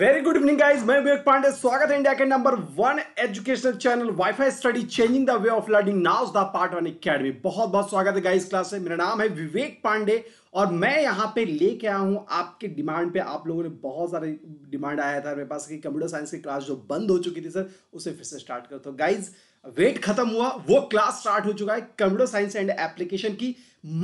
very good evening guys मैं विवेक पांडे स्वागत है इंडिया के number one educational channel WiFi study changing the way of learning now the part one academy बहुत बहुत स्वागत है गाइस क्लास में मेरा नाम है विवेक पांडे और मैं यहाँ पे लेके आया हूँ आपके डिमांड पे आप लोगों ने बहुत सारे डिमांड आया था मेरे पास कि कंप्यूटर साइंस की क्लास जो बंद हो चुकी थी सर उसे फिर से स्टार्ट कर तो गाइज वेट खत्म हुआ वो क्लास स्टार्ट हो चुका है कंप्यूटर साइंस एंड एप्लीकेशन की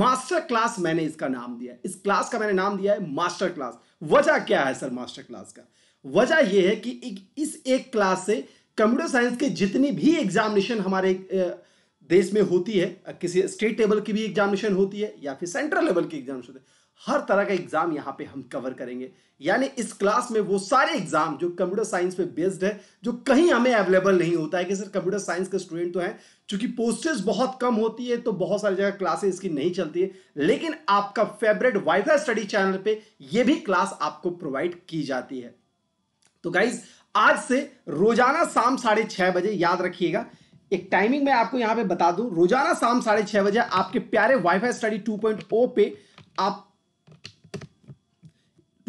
मास्टर क्लास मैंने इसका नाम दिया इस क्लास का मैंने नाम दिया है मास्टर क्लास वजह क्या है सर मास्टर क्लास का वजह यह है कि एक, इस एक क्लास से कंप्यूटर साइंस के जितनी भी एग्जामिनेशन हमारे देश में होती है किसी स्टेट लेवल की भी एग्जामिनेशन होती है या फिर सेंट्रल लेवल की एग्जाम होती है हर तरह का एग्जाम यहाँ पे हम कवर करेंगे यानी इस क्लास में वो सारे एग्जाम जो कंप्यूटर साइंस पे बेस्ड है जो कहीं हमें अवेलेबल नहीं होता है कि सर कंप्यूटर साइंस के स्टूडेंट तो हैं चूंकि पोस्टेज बहुत कम होती है तो बहुत सारी जगह क्लासेस इसकी नहीं चलती है लेकिन आपका फेवरेट वाईफाई स्टडी चैनल पर यह भी क्लास आपको प्रोवाइड की जाती है तो गाइज आज से रोजाना शाम साढ़े छह बजे याद रखिएगा एक टाइमिंग मैं आपको यहां पे बता दूं रोजाना शाम साढ़े छह बजे आपके प्यारे वाईफाई स्टडी 2.0 पे आप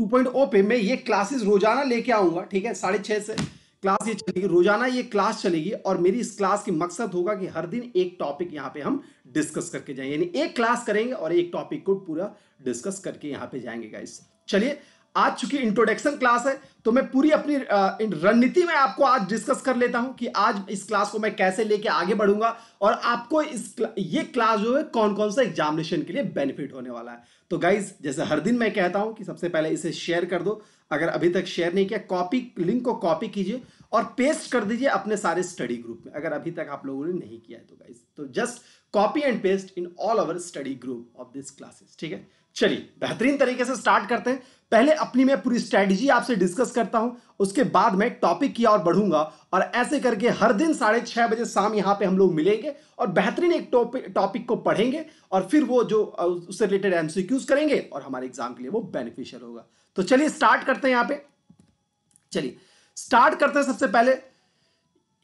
2.0 पे मैं ये क्लासेस रोजाना लेके आऊंगा ठीक है साढ़े छह से क्लास ये चलेगी रोजाना ये क्लास चलेगी और मेरी इस क्लास की मकसद होगा कि हर दिन एक टॉपिक यहां पे हम डिस्कस करके जाएंगे यानी एक क्लास करेंगे और एक टॉपिक को पूरा डिस्कस करके यहां पे जाएंगे गाइस चलिए आज चूंकि इंट्रोडक्शन क्लास है तो मैं पूरी अपनी रणनीति में आपको आज डिस्कस कर लेता हूं कि आज इस क्लास को मैं कैसे लेके आगे बढ़ूंगा और आपको इस ये क्लास जो है कौन कौन सा एग्जामिनेशन के लिए बेनिफिट होने वाला है तो गाइज जैसे हर दिन मैं कहता हूं कि सबसे पहले इसे शेयर कर दो अगर अभी तक शेयर नहीं किया कॉपी लिंक को कॉपी कीजिए और पेस्ट कर दीजिए अपने सारे स्टडी ग्रुप में अगर अभी तक आप लोगों ने नहीं किया है तो गाइज तो just copy and paste in all our study group of this classes ठीक है चलिए बेहतरीन तरीके से स्टार्ट करते हैं पहले अपनी मैं पूरी स्ट्रैटेजी आपसे डिस्कस करता हूं उसके बाद मैं टॉपिक की ओर बढ़ूंगा और ऐसे करके हर दिन साढ़े छह बजे शाम यहां पे हम लोग मिलेंगे और बेहतरीन एक टॉपिक को पढ़ेंगे और फिर वो जो उससे रिलेटेड एम करेंगे और हमारे एग्जाम के लिए वो बेनिफिशियल होगा तो चलिए स्टार्ट करते हैं यहां पर चलिए स्टार्ट करते हैं सबसे पहले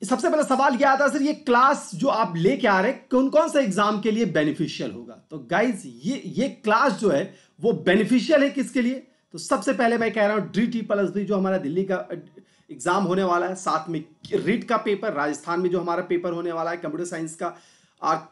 सबसे पहले सवाल यह आता है सर ये क्लास जो आप लेके आ रहे हैं कौन कौन सा एग्जाम के लिए बेनिफिशियल होगा तो गाइज ये ये क्लास जो है वो बेनिफिशियल है किसके लिए तो सबसे पहले मैं कह रहा हूँ डी टी प्लस डी जो हमारा दिल्ली का एग्ज़ाम होने वाला है साथ में रीट का पेपर राजस्थान में जो हमारा पेपर होने वाला है कंप्यूटर साइंस का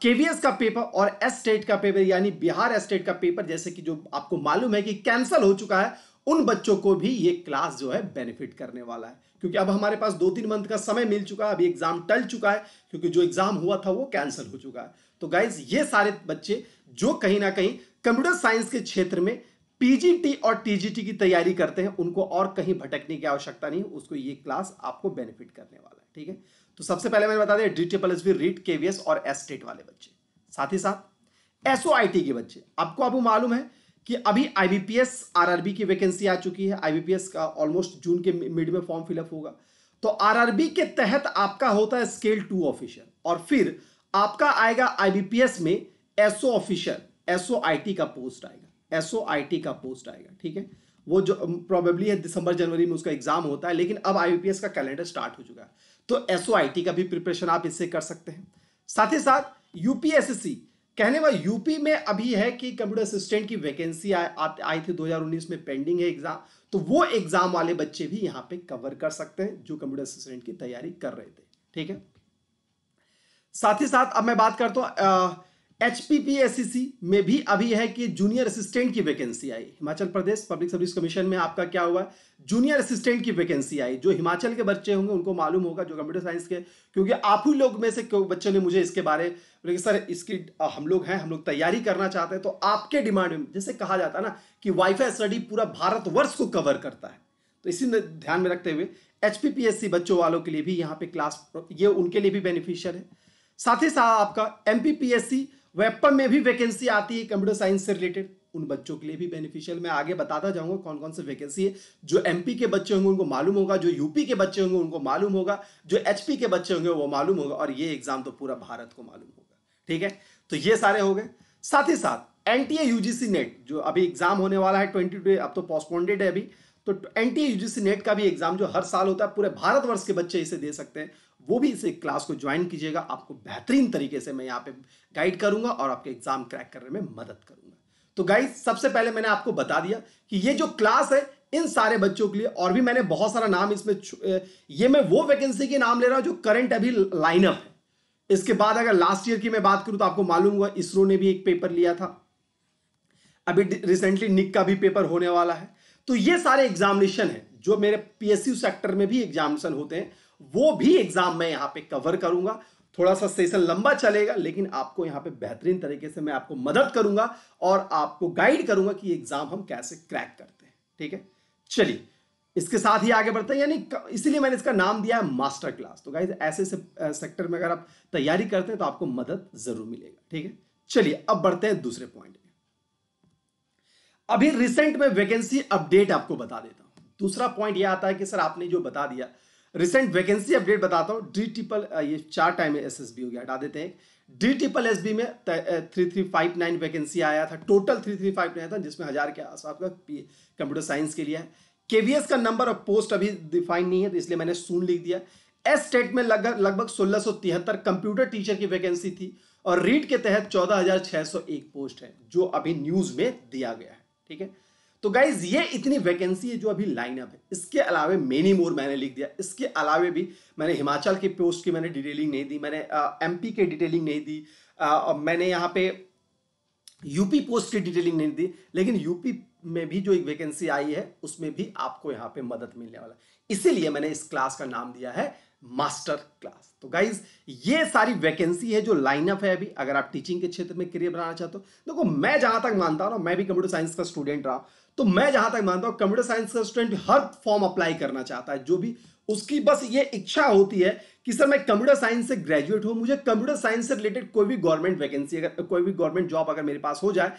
के का पेपर और एस्टेट का पेपर यानी बिहार एस्टेट का पेपर जैसे कि जो आपको मालूम है कि कैंसिल हो चुका है उन बच्चों को भी ये क्लास जो है बेनिफिट करने वाला है क्योंकि अब हमारे पास दो तीन मंथ का समय मिल चुका है अभी एग्जाम टल चुका है क्योंकि जो एग्जाम हुआ था वो कैंसिल हो चुका है तो गाइज ये सारे बच्चे जो कहीं ना कहीं कंप्यूटर साइंस के क्षेत्र में पीजीटी और टीजीटी की तैयारी करते हैं उनको और कहीं भटकने की आवश्यकता नहीं उसको ये क्लास आपको बेनिफिट करने वाला है ठीक है तो सबसे पहले मैंने बता दें डी ट्रिपल एस रीट के और एस e वाले बच्चे साथ ही साथ एसओ के बच्चे आपको आपको मालूम है कि अभी आईबीपीएस आरआरबी की वैकेंसी आ चुकी है आईबीपीएस का ऑलमोस्ट जून के मिड में फॉर्म फिलअप होगा तो आरआरबी के तहत आपका होता है स्केल टू ऑफिशियल और फिर आपका आएगा आईबीपीएस में एसओ एसओ आईटी का पोस्ट आएगा एस का पोस्ट आएगा ठीक है वो जो प्रॉबेबली है दिसंबर जनवरी में उसका एग्जाम होता है लेकिन अब आई का कैलेंडर स्टार्ट हो चुका है तो एस का भी प्रिपरेशन आप इससे कर सकते हैं साथ ही साथ यूपीएससी कहने वाला यूपी में अभी है कि कंप्यूटर असिस्टेंट की वैकेंसी आई थी 2019 में पेंडिंग है एग्जाम तो वो एग्जाम वाले बच्चे भी यहां पे कवर कर सकते हैं जो कंप्यूटर असिस्टेंट की तैयारी कर रहे थे ठीक है साथ ही साथ अब मैं बात करता हूं एच में भी अभी है कि जूनियर असिस्टेंट की वैकेंसी आई Himachal Pradesh public service commission में आपका क्या हुआ जूनियर असिस्टेंट की वैकेंसी आई जो हिमाचल के बच्चे होंगे उनको मालूम होगा जो कंप्यूटर साइंस के क्योंकि आप ही लोग में से बच्चों ने मुझे इसके बारे में सर इसकी हम लोग हैं हम लोग तैयारी करना चाहते हैं तो आपके डिमांड में जैसे कहा जाता है ना कि वाईफाई स्टडी पूरा भारतवर्ष को कवर करता है तो इसी ध्यान में रखते हुए एच बच्चों वालों के लिए भी यहाँ पे क्लास ये उनके लिए भी बेनिफिशियल है साथ ही साथ आपका एम वेपन में भी वैकेंसी आती है कंप्यूटर साइंस से रिलेटेड उन बच्चों के लिए भी बेनिफिशियल मैं आगे बताता जाऊंगा कौन कौन से वैकेंसी है जो एमपी के बच्चे होंगे उनको मालूम होगा जो यूपी के बच्चे होंगे उनको मालूम होगा जो एचपी के बच्चे होंगे वो मालूम होगा और ये एग्जाम तो पूरा भारत को मालूम होगा ठीक है तो ये सारे हो गए साथ ही साथ एन यूजीसी नेट जो अभी एग्जाम होने वाला है ट्वेंटी अब तो पोस्टपोन्डेड है अभी तो एन यूजीसी नेट का भी एग्जाम जो हर साल होता है पूरे भारतवर्ष के बच्चे इसे दे सकते हैं वो भी इस क्लास को ज्वाइन कीजिएगा आपको बेहतरीन तरीके से मैं यहाँ पे गाइड करूंगा और आपके एग्जाम क्रैक करने में मदद करूंगा तो गाइज सबसे पहले मैंने आपको बता दिया कि ये जो क्लास है इन सारे बच्चों के लिए और भी मैंने बहुत सारा नाम इसमें ये मैं वो वैकेंसी के नाम ले रहा हूं जो करंट अभी लाइनअप है इसके बाद अगर लास्ट ईयर की मैं बात करूं तो आपको मालूम हुआ इसरो ने भी एक पेपर लिया था अभी रिसेंटली निक का भी पेपर होने वाला है तो ये सारे एग्जामिनेशन है जो मेरे पीएसयू सेक्टर में भी एग्जामिनेशन होते हैं वो भी एग्जाम में यहां पे कवर करूंगा थोड़ा सा सेशन लंबा चलेगा लेकिन आपको यहाँ पे बेहतरीन तरीके से मैं आपको मदद करूंगा और आपको गाइड करूंगा कि एग्जाम हम कैसे क्रैक करते हैं ठीक है चलिए इसके साथ ही आगे बढ़ते हैं यानी इसीलिए मैंने इसका नाम दिया है मास्टर क्लास तो गाइज ऐसे से सेक्टर में अगर आप तैयारी करते हैं तो आपको मदद जरूर मिलेगा ठीक है चलिए अब बढ़ते हैं दूसरे पॉइंट में अभी रिसेंट में वैकेंसी अपडेट आपको बता देता हूं दूसरा पॉइंट यह आता है कि सर आपने जो बता दिया रिसेंट वैकेंसी अपडेट बताता हूँ डी ट्रिपल ये चार टाइम एस एस बी हो गया हटा देते हैं डी ट्रिपल एस बी में three three five nine vacancy आया था total three three five nine था जिसमें हज़ार के आसपास का कंप्यूटर साइंस के लिए है के वी एस का नंबर ऑफ पोस्ट अभी डिफाइन नहीं है तो इसलिए मैंने सून लिख दिया एस स्टेट में लगभग लगभग सोलह सौ तिहत्तर कंप्यूटर टीचर की वैकेंसी थी और रीट के तहत चौदह हजार छह सौ एक पोस्ट है जो अभी न्यूज़ में दिया गया है ठीक है तो गाइज ये इतनी वैकेंसी है जो अभी लाइनअप है इसके अलावा मेनी मोर मैंने लिख दिया इसके अलावा भी मैंने हिमाचल के पोस्ट की मैंने डिटेलिंग नहीं दी मैंने एम uh, के डिटेलिंग नहीं दी uh, मैंने यहाँ पे यूपी पोस्ट की डिटेलिंग नहीं दी लेकिन यूपी में भी जो एक वैकेंसी आई है उसमें भी आपको यहाँ पे मदद मिलने वाला है इसीलिए मैंने इस क्लास का नाम दिया है मास्टर क्लास तो गाइज ये सारी वैकेंसी है जो लाइनअप है अभी अगर आप टीचिंग के क्षेत्र में करियर बनाना चाहते हो देखो मैं जहां तक मानता हूं मैं भी कंप्यूटर साइंस का स्टूडेंट रहा तो मैं जहां तक मानता हूं कंप्यूटर साइंस का स्टूडेंट हर फॉर्म अप्लाई करना चाहता है जो भी उसकी बस ये इच्छा होती है कि सर मैं कंप्यूटर साइंस से ग्रेजुएट हूं मुझे कंप्यूटर साइंस से रिलेटेड कोई भी गवर्नमेंट वैकेंसी अगर कोई भी गवर्नमेंट जॉब अगर मेरे पास हो जाए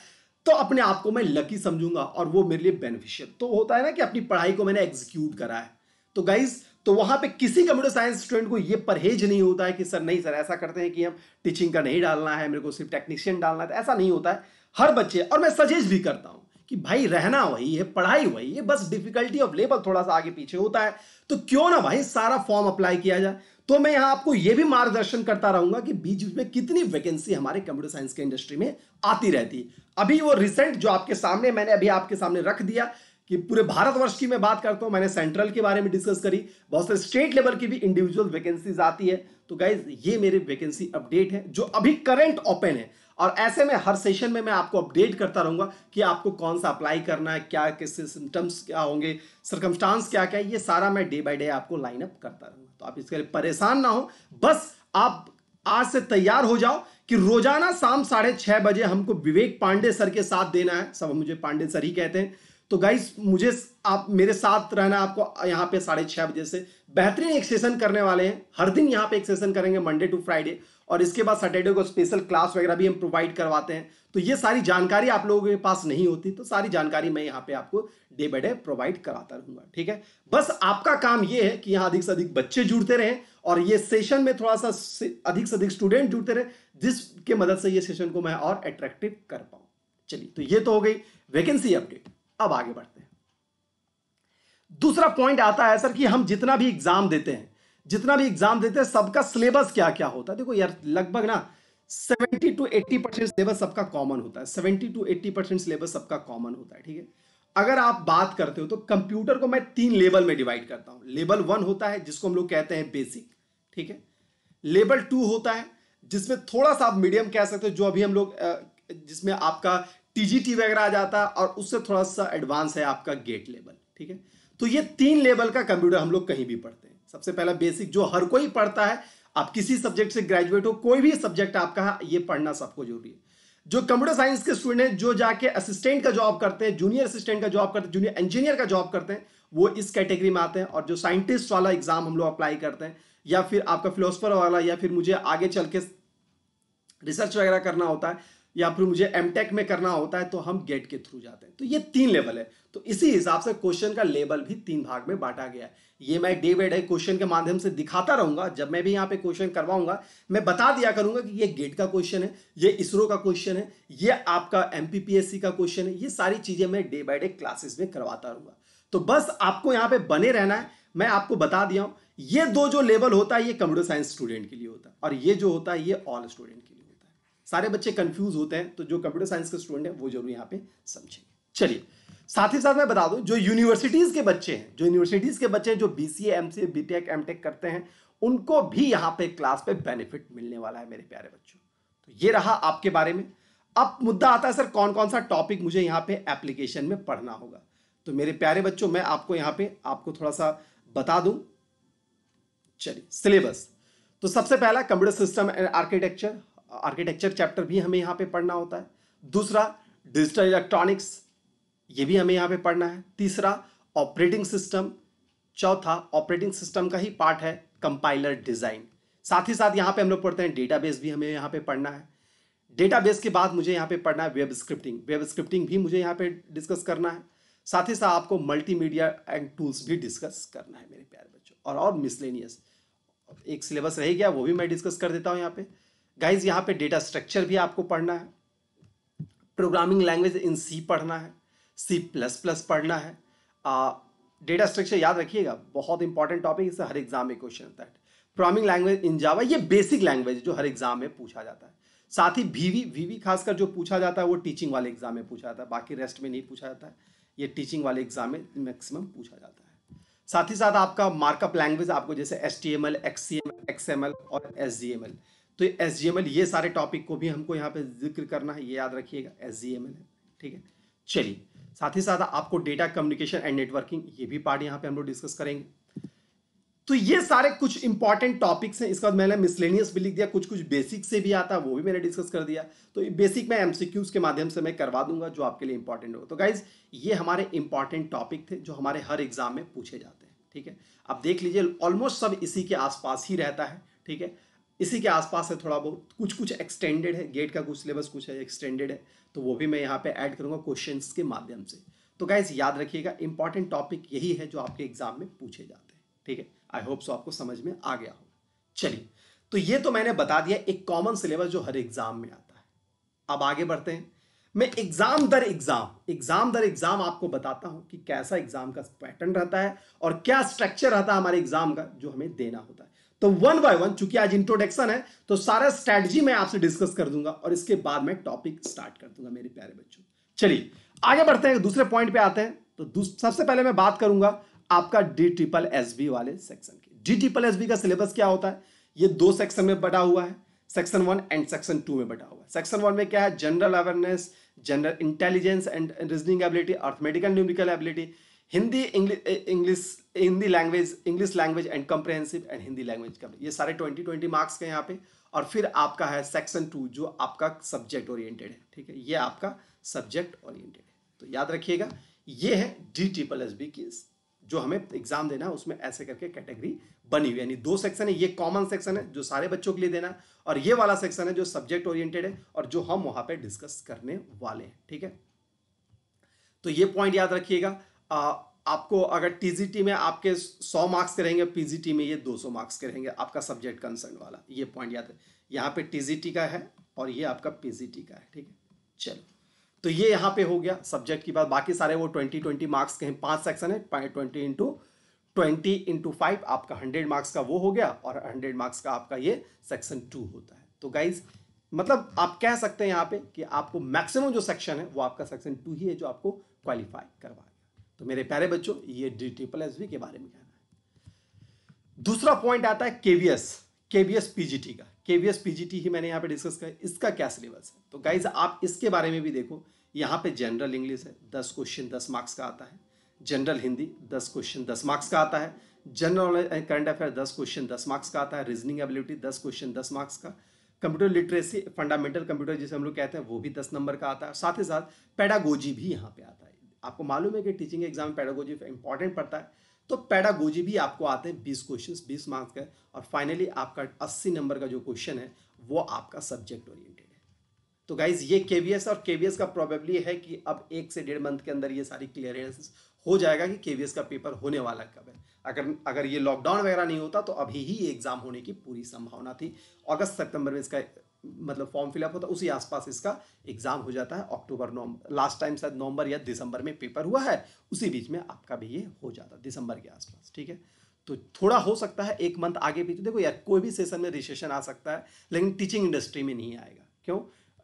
तो अपने आप को मैं लकी समझूंगा और वो मेरे लिए बेनिफिशियल तो होता है ना कि अपनी पढ़ाई को मैंने एग्जीक्यूट करा है तो गाइज तो वहां पे किसी कंप्यूटर साइंस स्टूडेंट को ये परहेज नहीं होता है कि सर नहीं सर ऐसा करते हैं कि हम टीचिंग का नहीं डालना है मेरे को सिर्फ टेक्नीशियन डालना है तो ऐसा नहीं होता है हर बच्चे और मैं सजेस्ट भी करता हूँ कि भाई रहना वही है पढ़ाई वही है बस डिफिकल्टी ऑफ लेवल थोड़ा सा आगे पीछे होता है तो क्यों ना भाई सारा फॉर्म अप्लाई किया जाए तो मैं यहां आपको यह भी मार्गदर्शन करता रहूंगा कि बीच बीच में कितनी वैकेंसी हमारे कंप्यूटर साइंस के इंडस्ट्री में आती रहती अभी वो रिसेंट जो आपके सामने मैंने अभी आपके सामने रख दिया कि पूरे भारतवर्ष की मैं बात करता हूं मैंने सेंट्रल के बारे में डिस्कस करी बहुत से स्टेट लेवल की भी इंडिविजुअल वैकेंसीज आती है तो गाइज ये मेरे वैकेंसी अपडेट है जो अभी करंट ओपन है और ऐसे में हर सेशन में मैं आपको अपडेट करता रहूंगा कि आपको कौन सा अप्लाई करना है क्या किस सिम्टम्स क्या होंगे सरकमस्टांस क्या क्या है ये सारा मैं डे बाई डे आपको लाइन अप करता रहूँगा तो आप इसके लिए परेशान ना हो बस आप आज से तैयार हो जाओ कि रोजाना शाम साढ़े छह बजे हमको विवेक पांडे सर के साथ देना है सब मुझे पांडे सर ही कहते हैं तो गाइस मुझे आप मेरे साथ रहना आपको यहाँ पे साढ़े छह बजे से बेहतरीन एक सेशन करने वाले हैं हर दिन यहाँ पे एक सेशन करेंगे मंडे टू फ्राइडे और इसके बाद सैटरडे को स्पेशल क्लास वगैरह भी हम प्रोवाइड करवाते हैं तो ये सारी जानकारी आप लोगों के पास नहीं होती तो सारी जानकारी मैं यहाँ पे आपको डे बाय डे प्रोवाइड कराता रहूंगा ठीक है बस आपका काम ये है कि यहाँ अधिक से अधिक बच्चे जुड़ते रहें और ये सेशन में थोड़ा सा अधिक से अधिक स्टूडेंट जुड़ते रहे जिसके मदद से ये सेशन को मैं और अट्रैक्टिव कर पाऊँ चलिए तो ये तो हो गई वैकेंसी अपडेट अब आगे बढ़ते हैं दूसरा पॉइंट आता है सर कि हम जितना भी एग्जाम देते हैं जितना भी एग्जाम देते हैं सबका सिलेबस क्या क्या होता है देखो यार लगभग ना 70 टू 80 परसेंट सिलेबस सबका कॉमन होता है 70 टू 80 परसेंट सिलेबस सबका कॉमन होता है ठीक है अगर आप बात करते हो तो कंप्यूटर को मैं तीन लेवल में डिवाइड करता हूं लेवल वन होता है जिसको हम लोग कहते हैं बेसिक ठीक है लेवल टू होता है जिसमें थोड़ा सा आप मीडियम कह सकते हो जो अभी हम लोग जिसमें आपका टीजीटी वगैरह आ जाता है और उससे थोड़ा सा एडवांस है आपका गेट लेवल ठीक है तो ये तीन लेवल का कंप्यूटर हम लोग कहीं भी पढ़ते हैं सबसे पहला बेसिक जो हर कोई पढ़ता है आप किसी सब्जेक्ट से ग्रेजुएट हो कोई भी सब्जेक्ट आपका ये पढ़ना सबको जरूरी है जो कंप्यूटर साइंस के स्टूडेंट हैं जो जाके असिस्टेंट का जॉब करते हैं जूनियर असिस्टेंट का जॉब करते हैं जूनियर इंजीनियर का जॉब करते हैं वो इस कैटेगरी में आते हैं और जो साइंटिस्ट वाला एग्जाम हम लोग अप्लाई करते हैं या फिर आपका फिलोसफर वाला या फिर मुझे आगे चल के रिसर्च वगैरह करना होता है या फिर मुझे एम में करना होता है तो हम गेट के थ्रू जाते हैं तो ये तीन लेवल है तो इसी हिसाब से क्वेश्चन का लेवल भी तीन भाग में बांटा गया है ये मैं डे बाई डे क्वेश्चन के माध्यम से दिखाता रहूंगा जब मैं भी यहाँ पे क्वेश्चन करवाऊंगा मैं बता दिया करूंगा कि ये गेट का क्वेश्चन है ये इसरो का क्वेश्चन है ये आपका एम का क्वेश्चन है ये सारी चीजें मैं डे बाई डे क्लासेस में करवाता रहूंगा तो बस आपको यहाँ पे बने रहना है मैं आपको बता दिया हूँ ये दो जो लेवल होता है ये कंप्यूटर साइंस स्टूडेंट के लिए होता है और ये जो होता है ये ऑल स्टूडेंट के सारे बच्चे कंफ्यूज होते हैं तो जो कंप्यूटर साइंस के स्टूडेंट है वो जरूर यहाँ पे समझेंगे चलिए साथ ही साथ मैं बता दूं जो यूनिवर्सिटीज के बच्चे हैं जो यूनिवर्सिटीज के बच्चे हैं जो B C M C B tech M tech करते हैं उनको भी यहाँ पे क्लास पे बेनिफिट मिलने वाला है मेरे प्यारे बच्चों तो ये रहा आपके बारे में अब मुद्दा आता है सर कौन कौन सा टॉपिक मुझे यहाँ पे एप्लीकेशन में पढ़ना होगा तो मेरे प्यारे बच्चों मैं आपको यहाँ पे आपको थोड़ा सा बता दूं चलिए सिलेबस तो सबसे पहला computer system and architecture architecture chapter भी हमें यहाँ पे पढ़ना होता है दूसरा डिजिटल इलेक्ट्रॉनिक्स ये भी हमें यहाँ पे पढ़ना है तीसरा ऑपरेटिंग सिस्टम चौथा ऑपरेटिंग सिस्टम का ही पार्ट है कंपाइलर डिज़ाइन साथ ही साथ यहाँ पे हम लोग पढ़ते हैं डेटाबेस भी हमें यहाँ पे पढ़ना है डेटाबेस के बाद मुझे यहाँ पे पढ़ना है वेब स्क्रिप्टिंग वेब स्क्रिप्टिंग भी मुझे यहाँ पे डिस्कस करना है साथ ही साथ आपको मल्टीमीडिया एंड टूल्स भी डिस्कस करना है मेरे प्यारे बच्चों और और मिसलेनियस एक सिलेबस रह गया वो भी मैं डिस्कस कर देता हूँ यहाँ पे गाइज यहाँ पे डेटा स्ट्रक्चर भी आपको पढ़ना है प्रोग्रामिंग लैंग्वेज इन सी पढ़ना है सी प्लस प्लस पढ़ना है डेटा स्ट्रक्चर याद रखिएगा बहुत इंपॉर्टेंट टॉपिक इससे हर एग्जाम में क्वेश्चन आता है प्रोग्रामिंग लैंग्वेज इन जावा ये बेसिक लैंग्वेज जो हर एग्जाम में पूछा जाता है साथ ही वीवी वीवी खासकर जो पूछा जाता है वो टीचिंग वाले एग्जाम में पूछा जाता है बाकी रेस्ट में नहीं पूछा जाता है ये टीचिंग वाले एग्जाम में मैक्सिमम पूछा जाता है साथ ही साथ आपका मार्कअप लैंग्वेज आपको जैसे S T M L X C M L X M L और एस जी एम एल तो एस ये सारे टॉपिक को भी हमको यहाँ पे जिक्र करना है ये याद रखिएगा एस है ठीक है चलिए साथ ही साथ आपको डेटा कम्युनिकेशन एंड नेटवर्किंग ये भी पार्ट यहाँ पे हम लोग डिस्कस करेंगे तो ये सारे कुछ इंपॉर्टेंट टॉपिक्स हैं इसका मैंने मिसलेनियस भी लिख दिया कुछ कुछ बेसिक से भी आता है वो भी मैंने डिस्कस कर दिया तो बेसिक मैं एमसीक्यूज के माध्यम से मैं करवा दूंगा जो आपके लिए इंपॉर्टेंट होगा तो गाइज ये हमारे इंपॉर्टेंट टॉपिक थे जो हमारे हर एग्जाम में पूछे जाते हैं ठीक है आप देख लीजिए ऑलमोस्ट सब इसी के आसपास ही रहता है ठीक है इसी के आसपास है थोड़ा बहुत कुछ कुछ एक्सटेंडेड है गेट का कुछ सिलेबस कुछ है एक्सटेंडेड है तो वो भी मैं यहाँ पे ऐड करूँगा क्वेश्चन के माध्यम से तो गाइज याद रखिएगा इंपॉर्टेंट टॉपिक यही है जो आपके एग्जाम में पूछे जाते हैं ठीक है आई होप सो आपको समझ में आ गया होगा चलिए तो ये तो मैंने बता दिया एक कॉमन सिलेबस जो हर एग्जाम में आता है अब आगे बढ़ते हैं मैं एग्जाम दर एग्जाम एग्जाम दर एग्जाम आपको बताता हूं कि कैसा एग्जाम का पैटर्न रहता है और क्या स्ट्रक्चर रहता है हमारे एग्जाम का जो हमें देना होता है तो वन बाय वन चूंकि आज इंट्रोडक्शन है तो सारा स्ट्रेटजी मैं आपसे डिस्कस कर दूंगा और इसके बाद मैं टॉपिक स्टार्ट कर दूंगा मेरे प्यारे बच्चों चलिए आगे बढ़ते हैं दूसरे पॉइंट पे आते हैं तो सबसे पहले मैं बात करूंगा आपका डी ट्रिपल एस बी वाले सेक्शन की डी ट्रिपल एस बी का सिलेबस क्या होता है ये दो सेक्शन में बटा हुआ है section one and section two में बटा हुआ है सेक्शन वन में क्या है general awareness general intelligence and reasoning ability arithmetical numerical ability Hindi English Hindi language English language and comprehensive and Hindi language ये सारे ट्वेंटी ट्वेंटी मार्क्स के यहाँ पे और फिर आपका है सेक्शन टू जो आपका सब्जेक्ट ओरिएंटेड है ठीक है ये आपका सब्जेक्ट ओरिएंटेड है तो याद रखिएगा ये है डी ट्रिपल एस बी की जो हमें एग्जाम देना है उसमें ऐसे करके कैटेगरी बनी हुई यानी दो सेक्शन है ये कॉमन सेक्शन है जो सारे बच्चों के लिए देना है और ये वाला सेक्शन है जो सब्जेक्ट ओरिएंटेड है और जो हम वहां पर डिस्कस करने वाले हैं ठीक है तो ये पॉइंट याद रखिएगा आ, आपको अगर टीजीटी में आपके 100 मार्क्स के रहेंगे पीजीटी में ये 200 मार्क्स के रहेंगे आपका सब्जेक्ट कंसर्न वाला ये पॉइंट याद है यहाँ पे टीजीटी का है और ये आपका पीजीटी का है ठीक है चलो तो ये यहाँ पे हो गया सब्जेक्ट की बात बाकी सारे वो ट्वेंटी ट्वेंटी मार्क्स के हैं पांच सेक्शन है twenty into twenty into five आपका हंड्रेड मार्क्स का वो हो गया और हंड्रेड मार्क्स का आपका ये सेक्शन टू होता है तो गाइज मतलब आप कह सकते हैं यहाँ पे कि आपको मैक्सिमम जो सेक्शन है वो आपका सेक्शन टू ही है जो आपको क्वालिफाई करवाए तो मेरे प्यारे बच्चों ये डी ट्रिपल एस के बारे में कहना है दूसरा पॉइंट आता है केवीएस केवीएस पीजीटी का केवीएस पीजीटी ही मैंने यहां पे डिस्कस किया इसका क्या सिलेबस है तो गाइज आप इसके बारे में भी देखो यहां पे जनरल इंग्लिश है दस क्वेश्चन दस मार्क्स का आता है जनरल हिंदी दस क्वेश्चन दस मार्क्स का आता है जनरल करंट अफेयर दस क्वेश्चन दस मार्क्स का आता है रीजनिंग एबिलिटी दस क्वेश्चन दस मार्क्स का कंप्यूटर लिटरेसी फंडामेंटल कंप्यूटर जिसे हम लोग कहते हैं वो भी दस नंबर का आता है साथ ही साथ पेडागोजी भी यहाँ पे आता है आपको मालूम है कि टीचिंग एग्जाम में पैडागोजी इंपॉर्टेंट पड़ता है तो पैडागोजी भी आपको आते हैं बीस क्वेश्चन बीस मार्क्स का और फाइनली आपका अस्सी नंबर का जो क्वेश्चन है वो आपका सब्जेक्ट ओरिएंटेड है तो गाइज ये के और के का प्रॉबेबली है कि अब एक से डेढ़ मंथ के अंदर ये सारी क्लियरेंस हो जाएगा कि के का पेपर होने वाला कब है अगर अगर ये लॉकडाउन वगैरह नहीं होता तो अभी ही एग्ज़ाम होने की पूरी संभावना थी अगस्त सितंबर में इसका मतलब फॉर्म फिलअप होता है उसी आसपास इसका एग्जाम हो जाता है अक्टूबर नवंबर लास्ट टाइम शायद नवंबर या दिसंबर में पेपर हुआ है उसी बीच में आपका भी ये हो जाता है दिसंबर के आसपास ठीक है तो थोड़ा हो सकता है एक मंथ आगे पीछे देखो यार कोई भी सेशन में रिसेशन आ सकता है लेकिन टीचिंग इंडस्ट्री में नहीं आएगा क्यों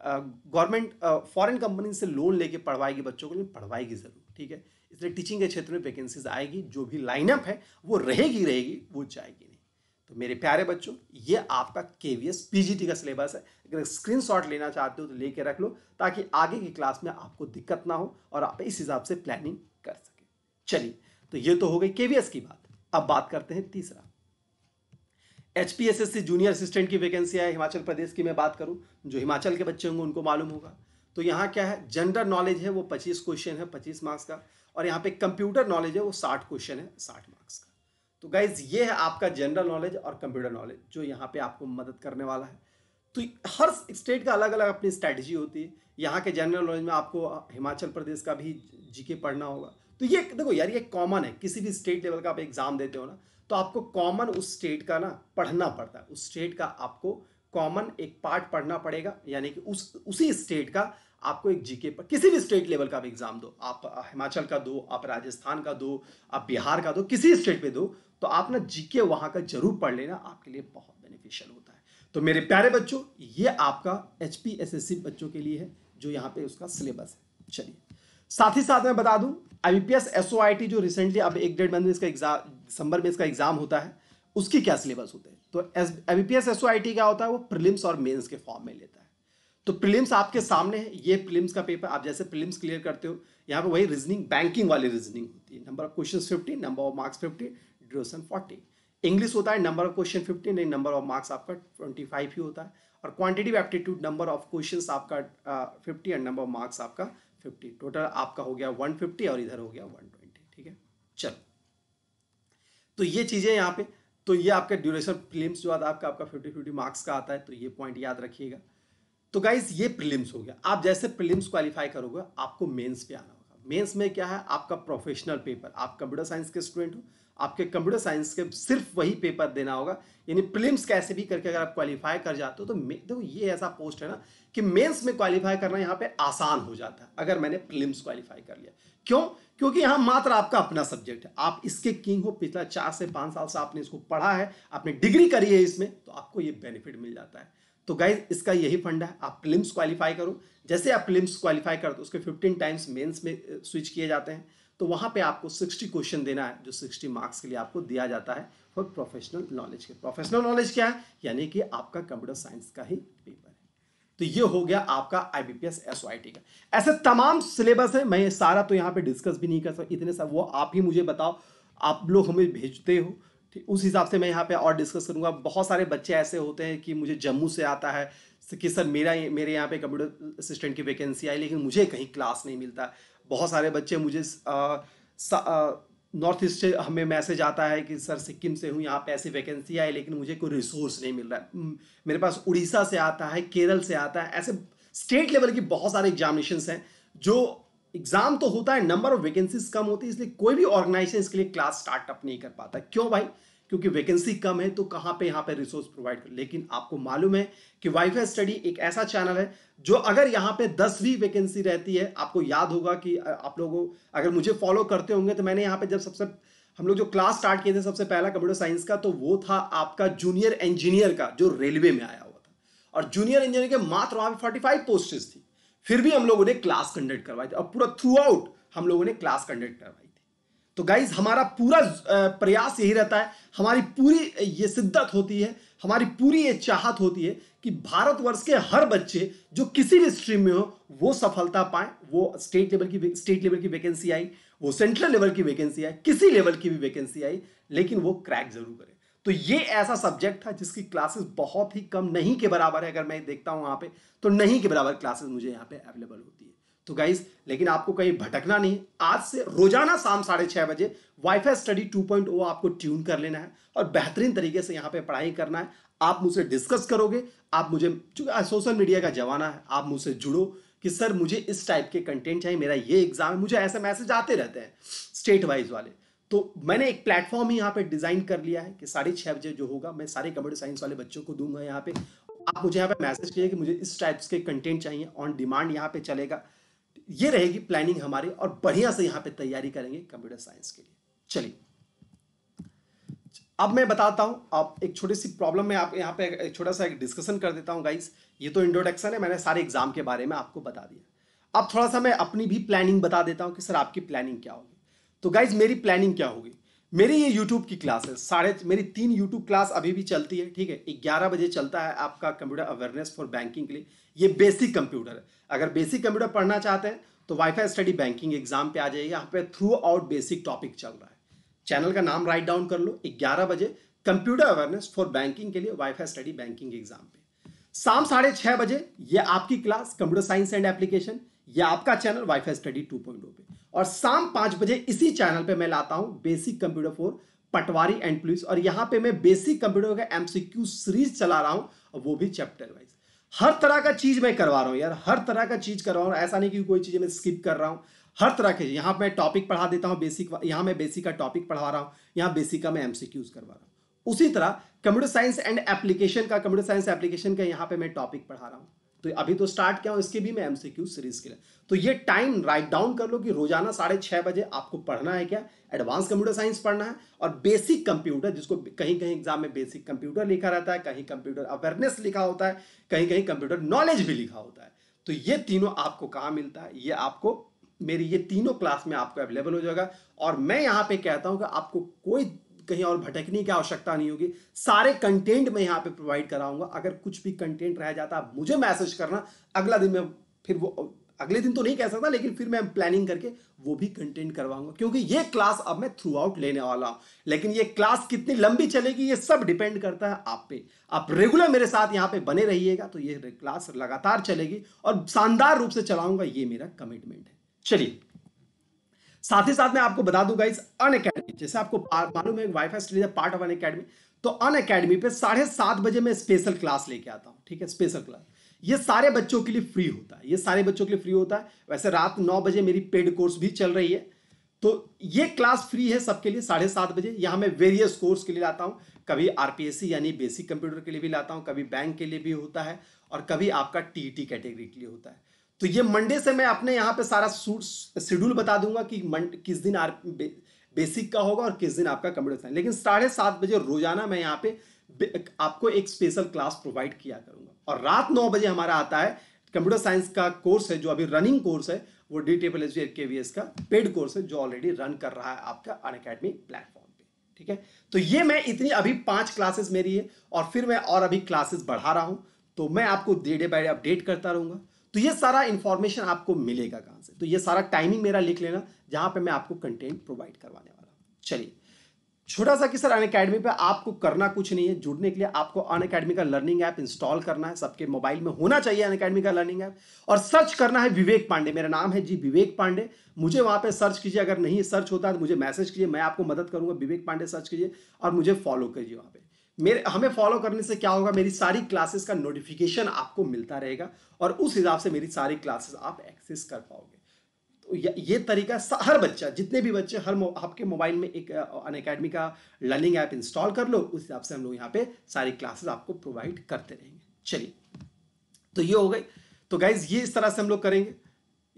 गवर्नमेंट फॉरेन कंपनी से लोन लेके पढ़वाएगी बच्चों को लेकिन पढ़वाएगी ज़रूर ठीक है इसलिए टीचिंग के क्षेत्र में वैकेंसीज आएगी जो भी लाइनअप है वो रहेगी रहेगी वो जाएगी तो मेरे प्यारे बच्चों ये आपका के वी एस का सिलेबस है अगर स्क्रीन शॉट लेना चाहते हो तो लेके रख लो ताकि आगे की क्लास में आपको दिक्कत ना हो और आप इस हिसाब से प्लानिंग कर सके चलिए तो ये तो हो गई के की बात अब बात करते हैं तीसरा H P S S junior assistant की वैकेंसी है हिमाचल प्रदेश की मैं बात करूं जो हिमाचल के बच्चे होंगे उनको मालूम होगा तो यहाँ क्या है जनरल नॉलेज है वो पच्चीस क्वेश्चन है पच्चीस मार्क्स का और यहाँ पे कंप्यूटर नॉलेज है वो साठ क्वेश्चन है साठ मार्क्स का तो गाइज ये है आपका जनरल नॉलेज और कंप्यूटर नॉलेज जो यहाँ पे आपको मदद करने वाला है तो हर स्टेट का अलग अलग अपनी स्ट्रैटेजी होती है यहाँ के जनरल नॉलेज में आपको हिमाचल प्रदेश का भी जीके पढ़ना होगा तो ये देखो यार ये कॉमन है किसी भी स्टेट लेवल का आप एग्ज़ाम देते हो ना तो आपको कॉमन उस स्टेट का ना पढ़ना पड़ता है उस स्टेट का आपको कॉमन एक पार्ट पढ़ना पड़ेगा यानी कि उस उसी स्टेट का आपको एक जीके पर किसी भी स्टेट लेवल का भी एग्जाम दो आप हिमाचल का दो आप राजस्थान का दो आप बिहार का दो किसी स्टेट पे दो तो आप ना जीके वहां का जरूर पढ़ लेना आपके लिए बहुत बेनिफिशियल होता है तो मेरे प्यारे बच्चों ये आपका एच पी बच्चों के लिए है जो यहाँ पे उसका सिलेबस है चलिए साथ ही साथ मैं बता दूं आईबीपीएस एसओआईटी जो रिसेंटली अब एक डेढ़ महीने इसका एग्जाम दिसंबर में इसका एग्जाम होता है उसकी क्या सिलेबस होते हैं तो एस आई एसओआईटी क्या होता है वो प्रिलिम्स और मेंस के फॉर्म में लेता है तो प्रिलिम्स आपके सामने है ये प्रिलिम्स का पेपर आप जैसे प्रिलिम्स क्लियर करते हो यहाँ पे वही रीजनिंग बैंकिंग वाली रीजनिंग होती है number of question fifty number of marks fifty duration forty English होता है नंबर ऑफ क्वेश्चन फिफ्टी नहीं नंबर ऑफ मार्क्स आपका ट्वेंटी फाइव ही होता है और quantitative aptitude number of question आपका fifty and number of marks आपका फिफ्टी टोटल आपका हो गया वन फिफ्टी और इधर हो गया वन ट्वेंटी ठीक है चलो तो ये चीज़ें यहाँ पे तो ये आपका ड्यूरेशन फिल्म जो आता है आपका आपका फिफ्टी फिफ्टी मार्क्स का आता है तो ये पॉइंट याद रखिएगा तो गाइज ये प्रीलिम्स हो गया आप जैसे प्रीलिम्स क्वालिफाई करोगे आपको मेंस पे आना होगा मेंस में क्या है आपका प्रोफेशनल पेपर आप कंप्यूटर साइंस के स्टूडेंट हो आपके कंप्यूटर साइंस के सिर्फ वही पेपर देना होगा यानी प्रीलिम्स कैसे भी करके अगर आप क्वालिफाई कर जाते हो तो देखो ये ऐसा पोस्ट है ना कि मेंस में क्वालिफाई करना यहाँ पे आसान हो जाता है अगर मैंने प्रीलिम्स क्वालिफाई कर लिया क्यों क्योंकि यहाँ मात्र आपका अपना सब्जेक्ट है आप इसके किंग हो पिछला चार से पाँच साल से सा आपने इसको पढ़ा है आपने डिग्री करी है इसमें तो आपको ये बेनिफिट मिल जाता है तो गाइज इसका यही फंड है आप प्लिम्स क्वालिफाई करो जैसे आप प्लिम्स क्वालिफाई कर दो उसके 15 टाइम्स मेंस में स्विच किए जाते हैं तो वहाँ पे आपको 60 क्वेश्चन देना है जो 60 मार्क्स के लिए आपको दिया जाता है फॉर प्रोफेशनल नॉलेज के प्रोफेशनल नॉलेज क्या है यानी कि आपका कंप्यूटर साइंस का ही पेपर है तो ये हो गया आपका आई बी का ऐसे तमाम सिलेबस है मैं सारा तो यहाँ पे डिस्कस भी नहीं कर सकता इतने सब वो आप ही मुझे बताओ आप लोग हमें भेजते हो ठीक उस हिसाब से मैं यहाँ पे और डिस्कस करूँगा बहुत सारे बच्चे ऐसे होते हैं कि मुझे जम्मू से आता है कि सर मेरा मेरे यहाँ पे कंप्यूटर असिस्टेंट की वैकेंसी आई लेकिन मुझे कहीं क्लास नहीं मिलता बहुत सारे बच्चे मुझे नॉर्थ ईस्ट से हमें मैसेज आता है कि सर सिक्किम से हूँ यहाँ पे ऐसी वैकेंसी आई लेकिन मुझे कोई रिसोर्स नहीं मिल रहा है मेरे पास उड़ीसा से आता है केरल से आता है ऐसे स्टेट लेवल की बहुत सारे एग्जामिनेशन हैं जो एग्जाम तो होता है नंबर ऑफ वैकेंसीज कम होती है इसलिए कोई भी ऑर्गेनाइजेशन इसके लिए क्लास स्टार्टअप नहीं कर पाता क्यों भाई क्योंकि वैकेंसी कम है तो कहां पे यहाँ पे रिसोर्स प्रोवाइड कर लेकिन आपको मालूम है कि वाईफाई स्टडी एक ऐसा चैनल है जो अगर यहां पे दस भी वैकेंसी रहती है आपको याद होगा कि आप लोगों अगर मुझे फॉलो करते होंगे तो मैंने यहां पे जब सबसे हम लोग जो क्लास स्टार्ट किए थे सबसे पहला कंप्यूटर साइंस का तो वो था आपका जूनियर इंजीनियर का जो रेलवे में आया हुआ था और जूनियर इंजीनियर के मात्र वहाँ पर फोर्टी फाइव थी फिर भी हम लोगों ने क्लास कंडक्ट करवाई थी और पूरा थ्रू आउट हम लोगों ने क्लास कंडक्ट करवाई थी तो गाइज हमारा पूरा प्रयास यही रहता है हमारी पूरी ये शिद्दत होती है हमारी पूरी ये चाहत होती है कि भारतवर्ष के हर बच्चे जो किसी भी स्ट्रीम में हो वो सफलता पाए वो स्टेट लेवल की स्टेट लेवल की वैकेंसी आई वो सेंट्रल लेवल की वैकेंसी आई किसी लेवल की भी वैकेंसी आई लेकिन वो क्रैक जरूर करें तो ये ऐसा सब्जेक्ट था जिसकी क्लासेस बहुत ही कम नहीं के बराबर है अगर मैं देखता हूं वहाँ पे तो नहीं के बराबर क्लासेस मुझे यहाँ पे अवेलेबल होती है तो गाइज लेकिन आपको कहीं भटकना नहीं आज से रोजाना शाम साढ़े छह बजे वाईफाई स्टडी 2.0 आपको ट्यून कर लेना है और बेहतरीन तरीके से यहाँ पे पढ़ाई करना है आप मुझसे डिस्कस करोगे आप मुझे सोशल मीडिया का जमाना है आप मुझसे जुड़ो कि सर मुझे इस टाइप के कंटेंट चाहिए मेरा ये एग्जाम है मुझे ऐसे मैसेज आते रहते हैं स्टेट वाइज वाले तो मैंने एक प्लेटफॉर्म ही यहाँ पे डिज़ाइन कर लिया है कि साढ़े छह बजे जो होगा मैं सारे कंप्यूटर साइंस वाले बच्चों को दूंगा यहाँ पे आप मुझे यहाँ पे मैसेज कीजिए कि मुझे इस टाइप्स के कंटेंट चाहिए ऑन डिमांड यहाँ पे चलेगा ये रहेगी प्लानिंग हमारी और बढ़िया से यहाँ पे तैयारी करेंगे कंप्यूटर साइंस के लिए चलिए अब मैं बताता हूँ आप एक छोटी सी प्रॉब्लम में आप यहाँ पे एक छोटा सा एक डिस्कशन कर देता हूँ गाइस ये तो इंट्रोडक्शन है मैंने सारे एग्जाम के बारे में आपको बता दिया अब थोड़ा सा मैं अपनी भी प्लानिंग बता देता हूँ कि सर आपकी प्लानिंग क्या होगी तो गाइज मेरी प्लानिंग क्या होगी मेरी ये यूट्यूब की क्लास है साढ़े मेरी तीन यूट्यूब क्लास अभी भी चलती है ठीक है ग्यारह बजे चलता है आपका कंप्यूटर अवेयरनेस फॉर बैंकिंग के लिए ये बेसिक कंप्यूटर है अगर बेसिक कंप्यूटर पढ़ना चाहते हैं तो वाईफाई स्टडी बैंकिंग एग्जाम पे आ जाइए यहाँ पे थ्रू आउट बेसिक टॉपिक चल रहा है चैनल का नाम राइट डाउन कर लो ग्यारह बजे कंप्यूटर अवेयरनेस फॉर बैंकिंग के लिए वाईफाई स्टडी बैंकिंग एग्जाम पे शाम साढ़े छह बजे ये आपकी class computer science and application ये आपका channel WiFi study two point पे और शाम पांच बजे इसी चैनल पे मैं लाता हूं basic computer for patwari and police और यहां पे मैं बेसिक कंप्यूटर का एमसीक्यू सीरीज चला रहा हूं और वो भी चैप्टर वाइज हर तरह का चीज़ मैं करवा रहा हूं यार हर तरह का चीज़ करवा रहा हूं ऐसा नहीं कि कोई चीज मैं स्किप कर रहा हूं हर तरह के यहां पर टॉपिक पढ़ा देता हूं बेसिक यहां मैं बेसिक का टॉपिक पढ़ा रहा हूं यहां बेसिक का मैं एमसीक्यूज करवा रहा हूं उसी तरह कंप्यूटर साइंस एंड एप्लीकेशन का कंप्यूटर साइंस एप्लीकेशन का यहां पे मैं टॉपिक पढ़ा रहा हूं तो अभी तो स्टार्ट क्या हूं इसके भी मैं एमसीक्यू सीरीज के लिए तो ये टाइम राइट डाउन कर लो कि रोजाना साढ़े छः बजे आपको पढ़ना है क्या एडवांस कंप्यूटर साइंस पढ़ना है और बेसिक कंप्यूटर जिसको कहीं कहीं एग्जाम में बेसिक कंप्यूटर लिखा रहता है कहीं कंप्यूटर अवेयरनेस लिखा होता है कहीं कहीं कंप्यूटर नॉलेज भी लिखा होता है तो ये तीनों आपको कहाँ मिलता है ये आपको मेरी ये तीनों क्लास में आपको अवेलेबल हो जाएगा और मैं यहाँ पे कहता हूँ कि आपको कोई कहीं और भटकने की आवश्यकता नहीं होगी सारे कंटेंट मैं यहाँ पे प्रोवाइड कराऊंगा अगर कुछ भी कंटेंट रह जाता है मुझे मैसेज करना अगला दिन मैं फिर वो अगले दिन तो नहीं कह सकता लेकिन फिर मैं प्लानिंग करके वो भी कंटेंट करवाऊंगा क्योंकि ये क्लास अब मैं थ्रू आउट लेने वाला हूँ लेकिन ये क्लास कितनी लंबी चलेगी ये सब डिपेंड करता है आप पे आप रेगुलर मेरे साथ यहाँ पे बने रहिएगा तो ये क्लास लगातार चलेगी और शानदार रूप से चलाऊंगा ये मेरा कमिटमेंट है चलिए साथ ही साथ मैं आपको बता दूंगा इस अन अकेडमी जैसे आपको मालूम है WiFi studies part of Unacademy तो अन अकेडमी पे साढ़े सात बजे मैं स्पेशल क्लास लेके आता हूँ ठीक है स्पेशल क्लास ये सारे बच्चों के लिए फ्री होता है ये सारे बच्चों के लिए फ्री होता है वैसे रात नौ बजे मेरी पेड कोर्स भी चल रही है तो ये क्लास फ्री है सबके लिए साढ़े सात बजे यहाँ मैं वेरियस कोर्स के लिए लाता हूँ कभी आरपीएससी यानी बेसिक कंप्यूटर के लिए भी लाता हूँ कभी बैंक के लिए भी होता है और कभी आपका टी कैटेगरी e के लिए होता है तो ये मंडे से मैं अपने यहाँ पे सारा शेड्यूल बता दूंगा कि किस दिन आर बे, बेसिक का होगा और किस दिन आपका कंप्यूटर साइंस लेकिन साढ़े सात बजे रोजाना मैं यहाँ पे आपको एक स्पेशल क्लास प्रोवाइड किया करूंगा और रात नौ बजे हमारा आता है कंप्यूटर साइंस का कोर्स है जो अभी रनिंग कोर्स है वो D triple S K V S का पेड कोर्स है जो ऑलरेडी रन कर रहा है आपका अन अकेडमी प्लेटफॉर्म पे ठीक है तो ये मैं इतनी अभी पांच क्लासेस मेरी है और फिर मैं और अभी क्लासेस बढ़ा रहा हूँ तो मैं आपको day day by day update करता रहूंगा तो ये सारा इन्फॉर्मेशन आपको मिलेगा कहाँ से तो ये सारा टाइमिंग मेरा लिख लेना जहाँ पे मैं आपको कंटेंट प्रोवाइड करवाने वाला चलिए छोटा सा कि सर अन अकेडमी पर आपको करना कुछ नहीं है जुड़ने के लिए आपको अन अकेडमी का लर्निंग ऐप इंस्टॉल करना है सबके मोबाइल में होना चाहिए अन अकेडमी का लर्निंग ऐप और सर्च करना है विवेक पांडे मेरा नाम है जी विवेक पांडे मुझे वहां पे सर्च कीजिए अगर नहीं सर्च होता है तो मुझे मैसेज कीजिए मैं आपको मदद करूंगा विवेक पांडे सर्च कीजिए और मुझे फॉलो करिए वहां पर मेरे हमें फॉलो करने से क्या होगा मेरी सारी क्लासेस का नोटिफिकेशन आपको मिलता रहेगा और उस हिसाब से मेरी सारी क्लासेस आप एक्सेस कर पाओगे तो ये तरीका हर बच्चा जितने भी बच्चे हर आपके मोबाइल में एक अन अकेडमी का लर्निंग ऐप इंस्टॉल कर लो उस हिसाब से हम लोग यहाँ पे सारी क्लासेस आपको प्रोवाइड करते रहेंगे चलिए तो ये हो गई तो गाइज ये इस तरह से हम लोग करेंगे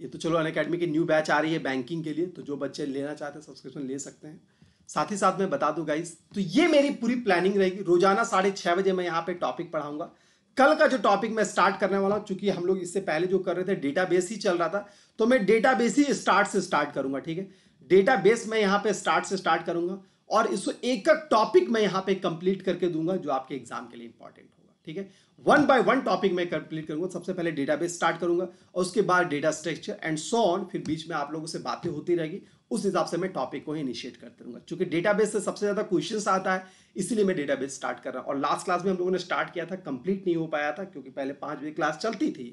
ये तो चलो अन अकेडमी की न्यू बैच आ रही है बैंकिंग के लिए तो जो बच्चे लेना चाहते हैं सब्सक्रिप्शन ले सकते हैं साथ ही साथ मैं बता दूं गाइस तो ये मेरी पूरी प्लानिंग रहेगी रोजाना साढ़े छह बजे मैं यहाँ पे टॉपिक पढ़ाऊंगा कल का जो टॉपिक मैं स्टार्ट करने वाला हूँ चूंकि हम लोग इससे पहले जो कर रहे थे डेटाबेस ही चल रहा था तो मैं डेटाबेस ही स्टार्ट से स्टार्ट करूंगा ठीक है डेटाबेस मैं यहाँ पे स्टार्ट से स्टार्ट करूंगा और इसको एक एक टॉपिक मैं यहाँ पे कंप्लीट करके दूंगा जो आपके एग्जाम के लिए इंपॉर्टेंट होगा ठीक है वन बाय वन टॉपिक मैं कंप्लीट करूंगा सबसे पहले डेटाबेस स्टार्ट करूंगा और उसके बाद data structure and so on फिर बीच में आप लोगों से बातें होती रहेगी उस हिसाब से मैं टॉपिक को ही इनिशिएट करते रहूँगा क्योंकि डेटाबेस से सबसे ज़्यादा क्वेश्चंस आता है इसीलिए मैं डेटाबेस स्टार्ट कर रहा हूँ और लास्ट क्लास में हम लोगों ने स्टार्ट किया था कंप्लीट नहीं हो पाया था क्योंकि पहले पांच बजे क्लास चलती थी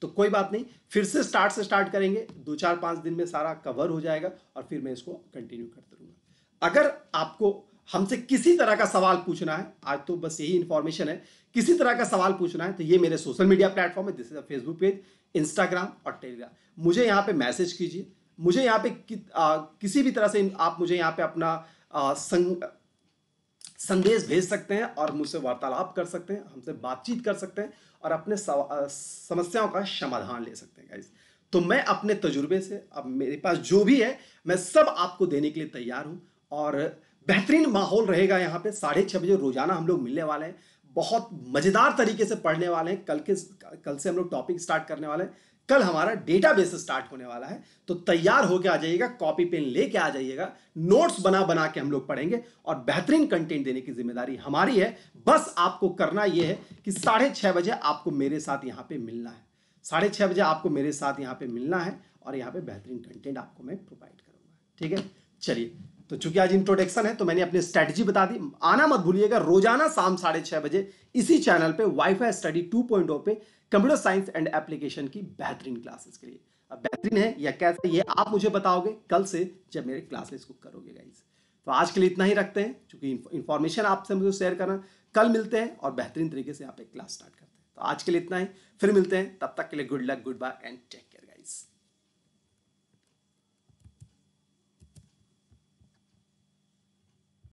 तो कोई बात नहीं फिर से स्टार्ट से स्टार्ट करेंगे दो चार पांच दिन में सारा कवर हो जाएगा और फिर मैं इसको कंटिन्यू करते रहूँगा अगर आपको हमसे किसी तरह का सवाल पूछना है आज तो बस यही इंफॉर्मेशन है किसी तरह का सवाल पूछना है तो ये मेरे सोशल मीडिया प्लेटफॉर्म है जैसे फेसबुक पेज इंस्टाग्राम और टेलीग्राम मुझे यहाँ पे मैसेज कीजिए मुझे यहाँ पे कि, आ, किसी भी तरह से आप मुझे यहाँ पे अपना आ, संग संदेश भेज सकते हैं और मुझसे वार्तालाप कर सकते हैं हमसे बातचीत कर सकते हैं और अपने समस्याओं का समाधान ले सकते हैं गाइज तो मैं अपने तजुर्बे से अब मेरे पास जो भी है मैं सब आपको देने के लिए तैयार हूँ और बेहतरीन माहौल रहेगा यहाँ पे साढ़े छः बजे रोजाना हम लोग मिलने वाले हैं बहुत मज़ेदार तरीके से पढ़ने वाले हैं कल के कल से हम लोग टॉपिक स्टार्ट करने वाले हैं कल हमारा डेटाबेस स्टार्ट होने वाला है तो तैयार होकर आ जाइएगा कॉपी पेन लेके आ जाइएगा नोट्स बना बना के हम लोग पढ़ेंगे और बेहतरीन कंटेंट देने की जिम्मेदारी हमारी है बस आपको करना यह है कि साढ़े छह बजे आपको मेरे साथ यहां पे मिलना है साढ़े छह बजे आपको मेरे साथ यहाँ पे मिलना है और यहाँ पे बेहतरीन कंटेंट आपको मैं प्रोवाइड करूंगा ठीक है चलिए तो चूंकि आज इंट्रोडक्शन है तो मैंने अपनी स्ट्रेटेजी बता दी आना मत भूलिएगा रोजाना शाम साढ़े छह बजे इसी चैनल पे वाईफाई स्टडी ओ पे कंप्यूटर साइंस एंड एप्लीकेशन की बेहतरीन क्लासेस के लिए अब बेहतरीन है या कैसे ये आप मुझे बताओगे कल से जब मेरे क्लासेस को करोगे गाइज तो आज के लिए इतना ही रखते हैं चूंकि इन्फॉर्मेशन आपसे मुझे शेयर करना कल मिलते हैं और बेहतरीन तरीके से आप एक क्लास स्टार्ट करते हैं तो आज के लिए इतना ही फिर मिलते हैं तब तक के लिए good luck goodbye and take